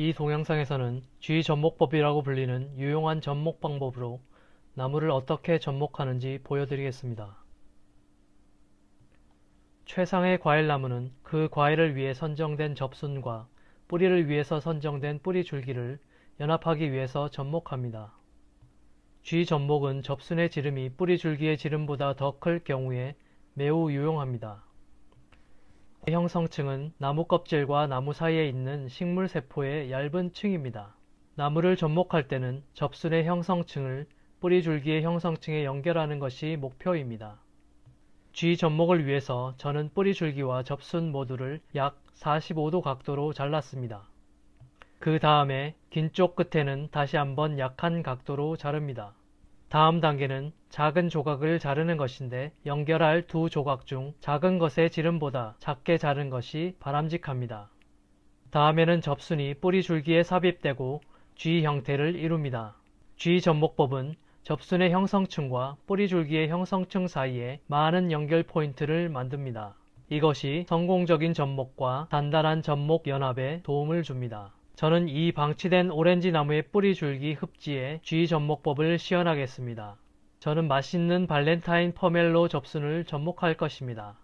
이 동영상에서는 쥐 접목법이라고 불리는 유용한 접목 방법으로 나무를 어떻게 접목하는지 보여드리겠습니다. 최상의 과일나무는 그 과일을 위해 선정된 접순과 뿌리를 위해서 선정된 뿌리 줄기를 연합하기 위해서 접목합니다. 쥐 접목은 접순의 지름이 뿌리 줄기의 지름보다 더 클 경우에 매우 유용합니다. 형성층은 나무 껍질과 나무 사이에 있는 식물 세포의 얇은 층입니다. 나무를 접목할 때는 접순의 형성층을 뿌리줄기의 형성층에 연결하는 것이 목표입니다. 쥐 접목을 위해서 저는 뿌리줄기와 접순 모두를 약 45도 각도로 잘랐습니다. 그 다음에 긴 쪽 끝에는 다시 한번 약한 각도로 자릅니다. 다음 단계는 작은 조각을 자르는 것인데 연결할 두 조각 중 작은 것의 지름보다 작게 자른 것이 바람직합니다. 다음에는 접순이 뿌리 줄기에 삽입되고 G 형태를 이룹니다. G 접목법은 접순의 형성층과 뿌리 줄기의 형성층 사이에 많은 연결 포인트를 만듭니다. 이것이 성공적인 접목과 단단한 접목 연합에 도움을 줍니다. 저는 이 방치된 오렌지 나무의 뿌리 줄기 흡지에 쥐 접목법을 시연하겠습니다. 저는 맛있는 발렌타인 퍼멜로 접순을 접목할 것입니다.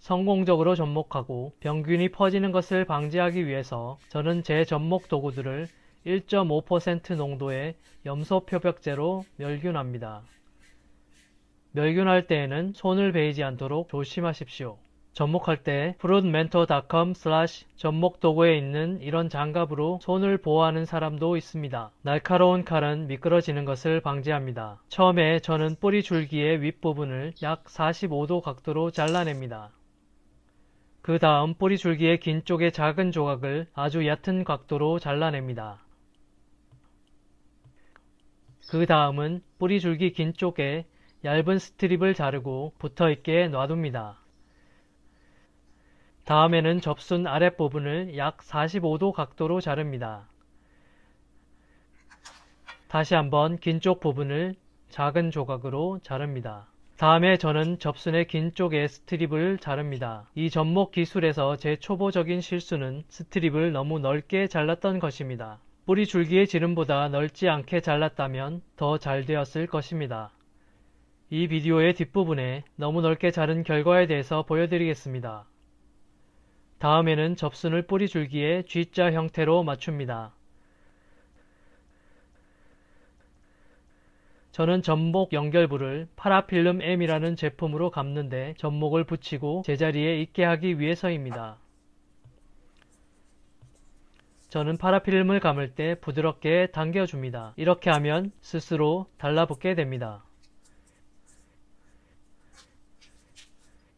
성공적으로 접목하고 병균이 퍼지는 것을 방지하기 위해서 저는 제 접목 도구들을 1.5% 농도의 염소 표벽제로 멸균합니다. 멸균할 때에는 손을 베이지 않도록 조심하십시오. 접목할 때 프로드멘토닷컴 슬래시 접목 도구에 있는 이런 장갑으로 손을 보호하는 사람도 있습니다. 날카로운 칼은 미끄러지는 것을 방지합니다. 처음에 저는 뿌리 줄기의 윗부분을 약 45도 각도로 잘라냅니다. 그 다음 뿌리 줄기의 긴 쪽의 작은 조각을 아주 얕은 각도로 잘라냅니다. 그 다음은 뿌리 줄기 긴 쪽에 얇은 스트립을 자르고 붙어있게 놔둡니다. 다음에는 접순 아랫부분을 약 45도 각도로 자릅니다. 다시 한번 긴 쪽 부분을 작은 조각으로 자릅니다. 다음에 저는 접순의 긴 쪽에 스트립을 자릅니다. 이 접목 기술에서 제 초보적인 실수는 스트립을 너무 넓게 잘랐던 것입니다. 뿌리 줄기의 지름보다 넓지 않게 잘랐다면 더 잘 되었을 것입니다. 이 비디오의 뒷부분에 너무 넓게 자른 결과에 대해서 보여드리겠습니다. 다음에는 접순을 뿌리줄기에 G자 형태로 맞춥니다. 저는 전목 연결부를 파라필름 M이라는 제품으로 감는데 전목을 붙이고 제자리에 있게 하기 위해서입니다. 저는 파라필름을 감을 때 부드럽게 당겨줍니다. 이렇게 하면 스스로 달라붙게 됩니다.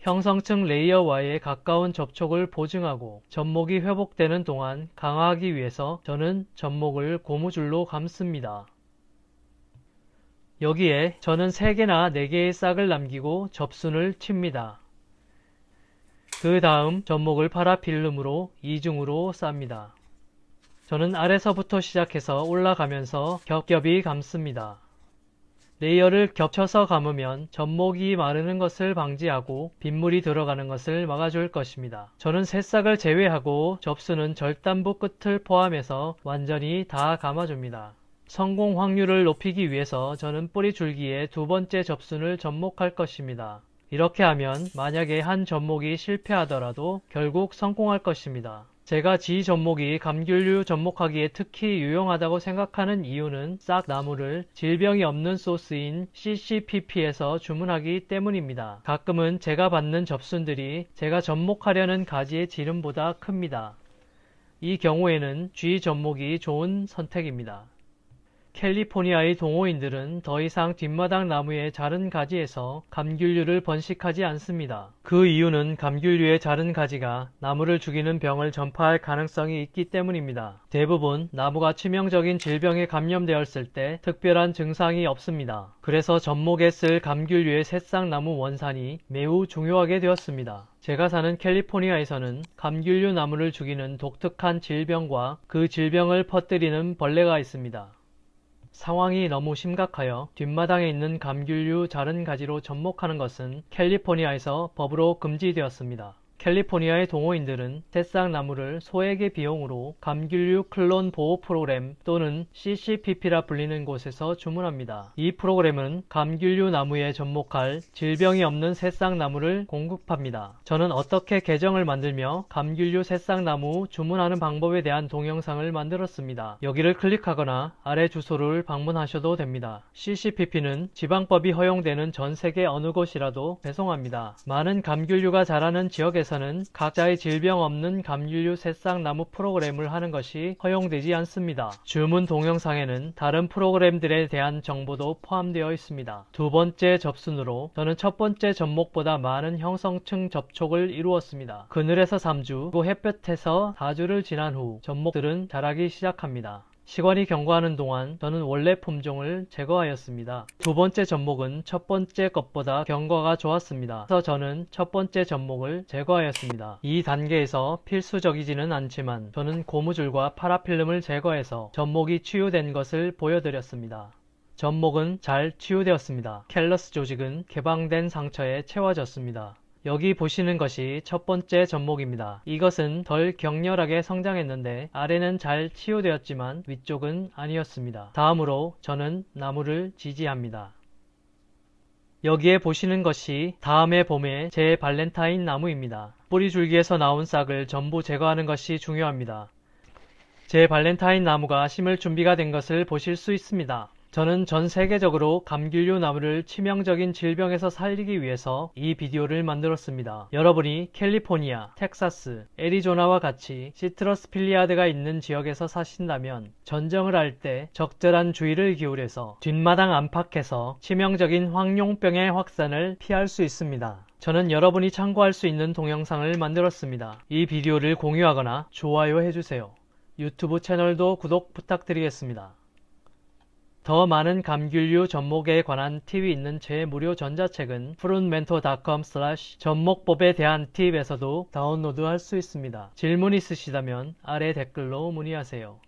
형상층 레이어와의 가까운 접촉을 보증하고 접목이 회복되는 동안 강화하기 위해서 저는 접목을 고무줄로 감습니다. 여기에 저는 3개나 4개의 싹을 남기고 접순을 칩니다. 그 다음 접목을 파라필름으로 이중으로 쌉니다. 저는 아래서부터 시작해서 올라가면서 겹겹이 감습니다. 레이어를 겹쳐서 감으면 접목이 마르는 것을 방지하고 빗물이 들어가는 것을 막아줄 것입니다. 저는 새싹을 제외하고 접수는 절단부 끝을 포함해서 완전히 다 감아줍니다. 성공 확률을 높이기 위해서 저는 뿌리 줄기에 두 번째 접순을 접목할 것입니다. 이렇게 하면 만약에 한 접목이 실패하더라도 결국 성공할 것입니다. 제가 지 접목이 감귤류 접목하기에 특히 유용하다고 생각하는 이유는 싹나무를 질병이 없는 소스인 CCPP에서 주문하기 때문입니다. 가끔은 제가 받는 접순들이 제가 접목하려는 가지의 지름보다 큽니다. 이 경우에는 쥐 접목이 좋은 선택입니다. 캘리포니아의 동호인들은 더 이상 뒷마당 나무의 자른 가지에서 감귤류를 번식하지 않습니다. 그 이유는 감귤류의 자른 가지가 나무를 죽이는 병을 전파할 가능성이 있기 때문입니다. 대부분 나무가 치명적인 질병에 감염되었을 때 특별한 증상이 없습니다. 그래서 접목에 쓸 감귤류의 새싹나무 원산이 매우 중요하게 되었습니다. 제가 사는 캘리포니아에서는 감귤류 나무를 죽이는 독특한 질병과 그 질병을 퍼뜨리는 벌레가 있습니다. 상황이 너무 심각하여 뒷마당에 있는 감귤류 자른 가지로 접목하는 것은 캘리포니아에서 법으로 금지되었습니다. 캘리포니아의 동호인들은 새싹 나무를 소액의 비용으로 감귤류 클론 보호 프로그램 또는 CCPP라 불리는 곳에서 주문합니다. 이 프로그램은 감귤류 나무에 접목할 질병이 없는 새싹 나무를 공급합니다. 저는 어떻게 계정을 만들며 감귤류 새싹 나무 주문하는 방법에 대한 동영상을 만들었습니다. 여기를 클릭하거나 아래 주소를 방문하셔도 됩니다. CCPP는 지방법이 허용되는 전 세계 어느 곳이라도 배송합니다. 많은 감귤류가 자라는 지역에서 한국는 각자의 질병 없는 감귤류 새싹나무 프로그램을 하는 것이 허용되지 않습니다. 주문 동영상에는 다른 프로그램들에 대한 정보도 포함되어 있습니다. 두 번째 접순으로 저는 첫 번째 접목보다 많은 형성층 접촉을 이루었습니다. 그늘에서 3주, 그 햇볕에서 4주를 지난 후 접목들은 자라기 시작합니다. 시간이 경과하는 동안 저는 원래 품종을 제거하였습니다. 두 번째 접목은 첫 번째 것보다 경과가 좋았습니다. 그래서 저는 첫 번째 접목을 제거하였습니다. 이 단계에서 필수적이지는 않지만 저는 고무줄과 파라필름을 제거해서 접목이 치유된 것을 보여드렸습니다. 접목은 잘 치유되었습니다. 켈러스 조직은 개방된 상처에 채워졌습니다. 여기 보시는 것이 첫 번째 접목입니다 이것은 덜 격렬하게 성장했는데 아래는 잘 치유되었지만 위쪽은 아니었습니다. 다음으로 저는 나무를 지지합니다. 여기에 보시는 것이 다음의 봄에 제 발렌타인 나무입니다. 뿌리줄기에서 나온 싹을 전부 제거하는 것이 중요합니다. 제 발렌타인 나무가 심을 준비가 된 것을 보실 수 있습니다. 저는 전 세계적으로 감귤류 나무를 치명적인 질병에서 살리기 위해서 이 비디오를 만들었습니다. 여러분이 캘리포니아, 텍사스, 애리조나와 같이 시트러스 필리아드가 있는 지역에서 사신다면 전정을 할 때 적절한 주의를 기울여서 뒷마당 안팎에서 치명적인 황룡병의 확산을 피할 수 있습니다. 저는 여러분이 참고할 수 있는 동영상을 만들었습니다. 이 비디오를 공유하거나 좋아요 해주세요. 유튜브 채널도 구독 부탁드리겠습니다. 더 많은 감귤류 접목에 관한 팁이 있는 제 무료 전자책은 푸른멘토닷컴 슬래시 접목법에 대한 팁에서도 다운로드할 수 있습니다. 질문 있으시다면 아래 댓글로 문의하세요.